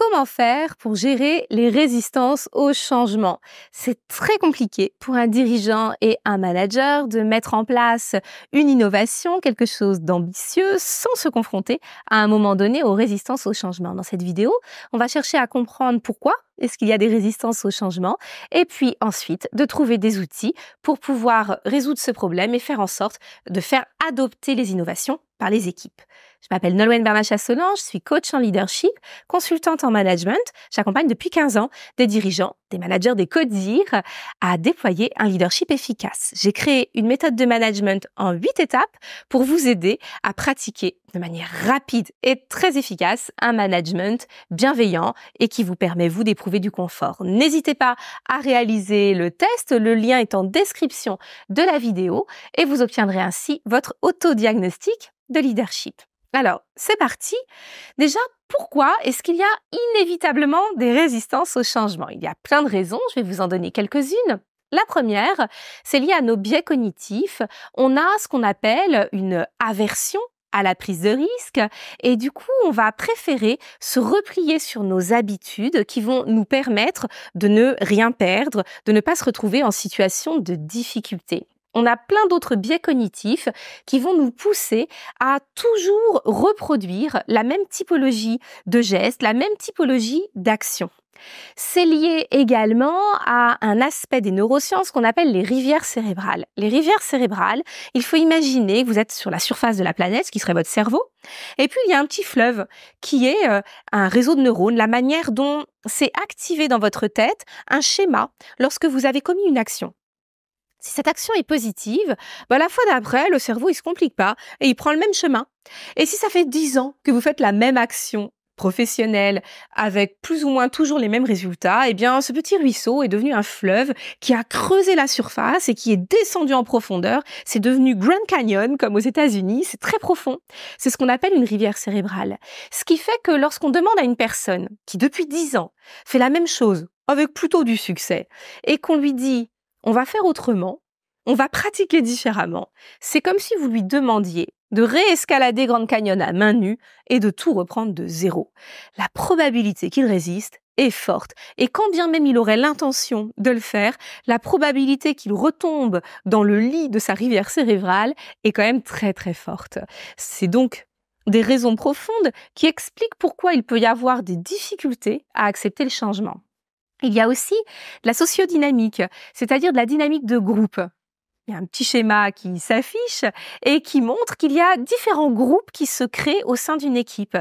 comment faire pour gérer les résistances au changement. C'est très compliqué pour un dirigeant et un manager de mettre en place une innovation, quelque chose d'ambitieux, sans se confronter à un moment donné aux résistances au changement. Dans cette vidéo, on va chercher à comprendre pourquoi est-ce qu'il y a des résistances au changement, et puis ensuite de trouver des outils pour pouvoir résoudre ce problème et faire en sorte de faire adopter les innovations par les équipes. Je m'appelle Nolwenn Bernacha Solange, je suis coach en leadership, consultante en management. J'accompagne depuis 15 ans des dirigeants des managers, des CODIR, à déployer un leadership efficace. J'ai créé une méthode de management en huit étapes pour vous aider à pratiquer de manière rapide et très efficace un management bienveillant et qui vous permet, vous, d'éprouver du confort. N'hésitez pas à réaliser le test. Le lien est en description de la vidéo et vous obtiendrez ainsi votre autodiagnostic de leadership. Alors, c'est parti. Déjà, pourquoi est-ce qu'il y a inévitablement des résistances au changement Il y a plein de raisons, je vais vous en donner quelques-unes. La première, c'est lié à nos biais cognitifs. On a ce qu'on appelle une aversion à la prise de risque et du coup on va préférer se replier sur nos habitudes qui vont nous permettre de ne rien perdre, de ne pas se retrouver en situation de difficulté on a plein d'autres biais cognitifs qui vont nous pousser à toujours reproduire la même typologie de gestes, la même typologie d'actions. C'est lié également à un aspect des neurosciences qu'on appelle les rivières cérébrales. Les rivières cérébrales, il faut imaginer que vous êtes sur la surface de la planète, ce qui serait votre cerveau, et puis il y a un petit fleuve qui est euh, un réseau de neurones, la manière dont c'est activé dans votre tête un schéma lorsque vous avez commis une action. Si cette action est positive, bah la fois d'après, le cerveau ne se complique pas et il prend le même chemin. Et si ça fait dix ans que vous faites la même action professionnelle avec plus ou moins toujours les mêmes résultats, eh bien ce petit ruisseau est devenu un fleuve qui a creusé la surface et qui est descendu en profondeur. C'est devenu Grand Canyon comme aux États-Unis, c'est très profond. C'est ce qu'on appelle une rivière cérébrale. Ce qui fait que lorsqu'on demande à une personne qui depuis dix ans fait la même chose avec plutôt du succès et qu'on lui dit on va faire autrement, on va pratiquer différemment. C'est comme si vous lui demandiez de réescalader Grand Canyon à main nue et de tout reprendre de zéro. La probabilité qu'il résiste est forte. Et quand bien même il aurait l'intention de le faire, la probabilité qu'il retombe dans le lit de sa rivière cérébrale est quand même très très forte. C'est donc des raisons profondes qui expliquent pourquoi il peut y avoir des difficultés à accepter le changement. Il y a aussi la sociodynamique, c'est-à-dire de la dynamique de groupe. Il y a un petit schéma qui s'affiche et qui montre qu'il y a différents groupes qui se créent au sein d'une équipe.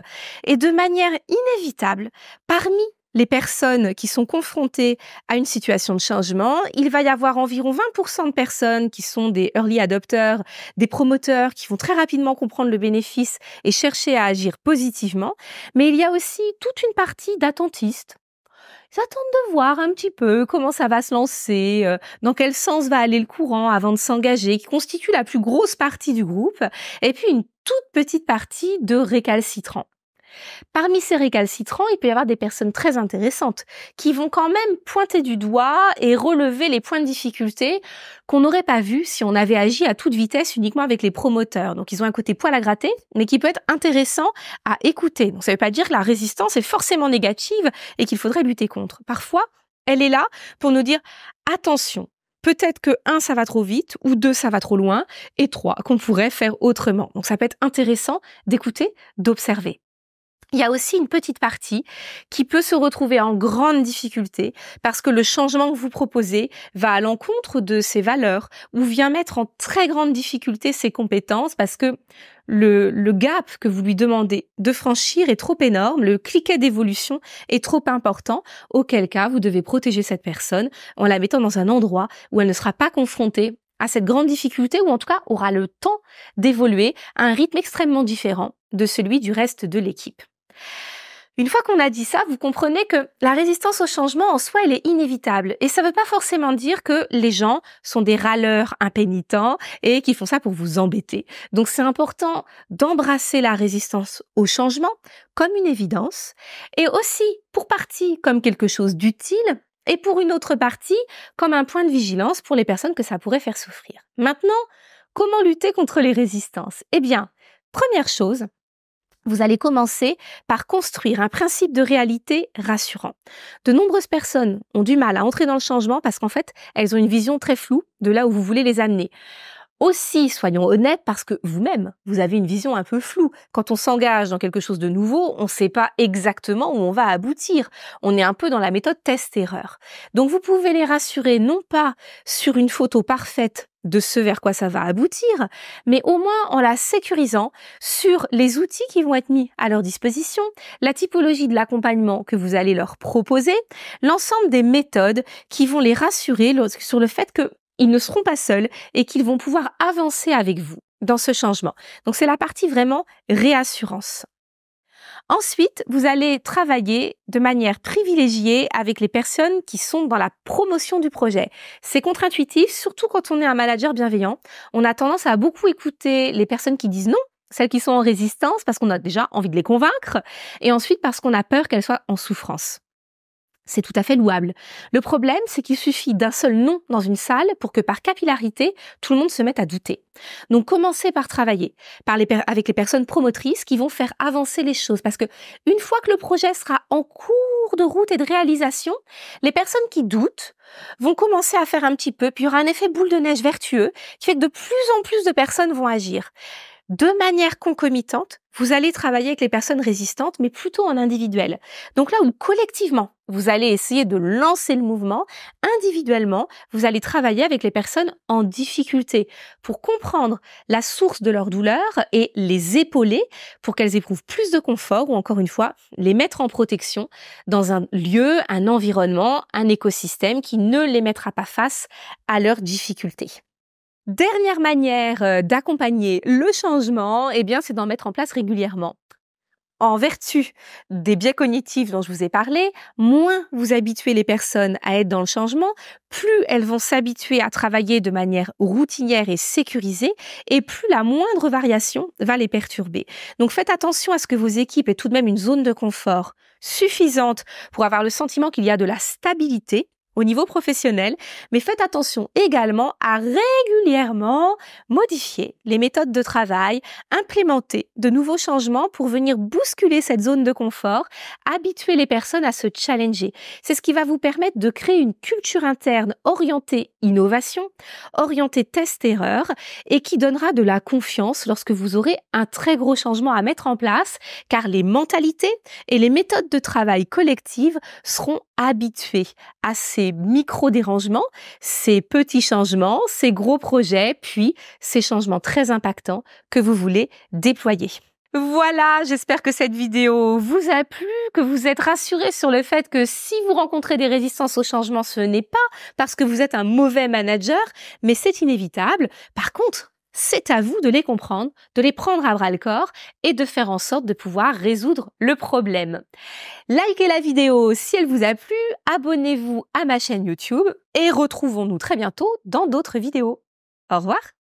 Et de manière inévitable, parmi les personnes qui sont confrontées à une situation de changement, il va y avoir environ 20% de personnes qui sont des early adopteurs, des promoteurs qui vont très rapidement comprendre le bénéfice et chercher à agir positivement. Mais il y a aussi toute une partie d'attentistes, J'attends de voir un petit peu comment ça va se lancer, euh, dans quel sens va aller le courant avant de s'engager, qui constitue la plus grosse partie du groupe, et puis une toute petite partie de récalcitrants. Parmi ces récalcitrants, il peut y avoir des personnes très intéressantes qui vont quand même pointer du doigt et relever les points de difficulté qu'on n'aurait pas vu si on avait agi à toute vitesse uniquement avec les promoteurs. Donc ils ont un côté poil à gratter, mais qui peut être intéressant à écouter. Donc ça ne veut pas dire que la résistance est forcément négative et qu'il faudrait lutter contre. Parfois, elle est là pour nous dire attention, peut-être que un ça va trop vite ou deux ça va trop loin et trois qu'on pourrait faire autrement. Donc ça peut être intéressant d'écouter, d'observer. Il y a aussi une petite partie qui peut se retrouver en grande difficulté parce que le changement que vous proposez va à l'encontre de ses valeurs ou vient mettre en très grande difficulté ses compétences parce que le, le gap que vous lui demandez de franchir est trop énorme, le cliquet d'évolution est trop important, auquel cas vous devez protéger cette personne en la mettant dans un endroit où elle ne sera pas confrontée à cette grande difficulté ou en tout cas aura le temps d'évoluer à un rythme extrêmement différent de celui du reste de l'équipe. Une fois qu'on a dit ça, vous comprenez que la résistance au changement en soi, elle est inévitable. Et ça ne veut pas forcément dire que les gens sont des râleurs impénitents et qui font ça pour vous embêter. Donc c'est important d'embrasser la résistance au changement comme une évidence et aussi pour partie comme quelque chose d'utile et pour une autre partie comme un point de vigilance pour les personnes que ça pourrait faire souffrir. Maintenant, comment lutter contre les résistances Eh bien, première chose, vous allez commencer par construire un principe de réalité rassurant. De nombreuses personnes ont du mal à entrer dans le changement parce qu'en fait, elles ont une vision très floue de là où vous voulez les amener. Aussi, soyons honnêtes, parce que vous-même, vous avez une vision un peu floue. Quand on s'engage dans quelque chose de nouveau, on ne sait pas exactement où on va aboutir. On est un peu dans la méthode test-erreur. Donc vous pouvez les rassurer non pas sur une photo parfaite de ce vers quoi ça va aboutir, mais au moins en la sécurisant sur les outils qui vont être mis à leur disposition, la typologie de l'accompagnement que vous allez leur proposer, l'ensemble des méthodes qui vont les rassurer sur le fait qu'ils ne seront pas seuls et qu'ils vont pouvoir avancer avec vous dans ce changement. Donc c'est la partie vraiment réassurance. Ensuite, vous allez travailler de manière privilégiée avec les personnes qui sont dans la promotion du projet. C'est contre-intuitif, surtout quand on est un manager bienveillant. On a tendance à beaucoup écouter les personnes qui disent non, celles qui sont en résistance parce qu'on a déjà envie de les convaincre, et ensuite parce qu'on a peur qu'elles soient en souffrance. C'est tout à fait louable. Le problème, c'est qu'il suffit d'un seul nom dans une salle pour que par capillarité, tout le monde se mette à douter. Donc commencez par travailler avec les personnes promotrices qui vont faire avancer les choses parce que une fois que le projet sera en cours de route et de réalisation, les personnes qui doutent vont commencer à faire un petit peu, puis il y aura un effet boule de neige vertueux qui fait que de plus en plus de personnes vont agir de manière concomitante, vous allez travailler avec les personnes résistantes, mais plutôt en individuel. Donc là où collectivement, vous allez essayer de lancer le mouvement, individuellement, vous allez travailler avec les personnes en difficulté pour comprendre la source de leur douleur et les épauler pour qu'elles éprouvent plus de confort ou encore une fois, les mettre en protection dans un lieu, un environnement, un écosystème qui ne les mettra pas face à leurs difficultés. Dernière manière euh, d'accompagner le changement, eh bien, c'est d'en mettre en place régulièrement. En vertu des biais cognitifs dont je vous ai parlé, moins vous habituez les personnes à être dans le changement, plus elles vont s'habituer à travailler de manière routinière et sécurisée, et plus la moindre variation va les perturber. Donc faites attention à ce que vos équipes aient tout de même une zone de confort suffisante pour avoir le sentiment qu'il y a de la stabilité au niveau professionnel, mais faites attention également à régulièrement modifier les méthodes de travail, implémenter de nouveaux changements pour venir bousculer cette zone de confort, habituer les personnes à se challenger. C'est ce qui va vous permettre de créer une culture interne orientée innovation, orientée test-erreur, et qui donnera de la confiance lorsque vous aurez un très gros changement à mettre en place, car les mentalités et les méthodes de travail collectives seront habitué à ces micro-dérangements, ces petits changements, ces gros projets, puis ces changements très impactants que vous voulez déployer. Voilà, j'espère que cette vidéo vous a plu, que vous êtes rassuré sur le fait que si vous rencontrez des résistances au changement, ce n'est pas parce que vous êtes un mauvais manager, mais c'est inévitable. Par contre, c'est à vous de les comprendre, de les prendre à bras le corps et de faire en sorte de pouvoir résoudre le problème. Likez la vidéo si elle vous a plu, abonnez-vous à ma chaîne YouTube et retrouvons-nous très bientôt dans d'autres vidéos. Au revoir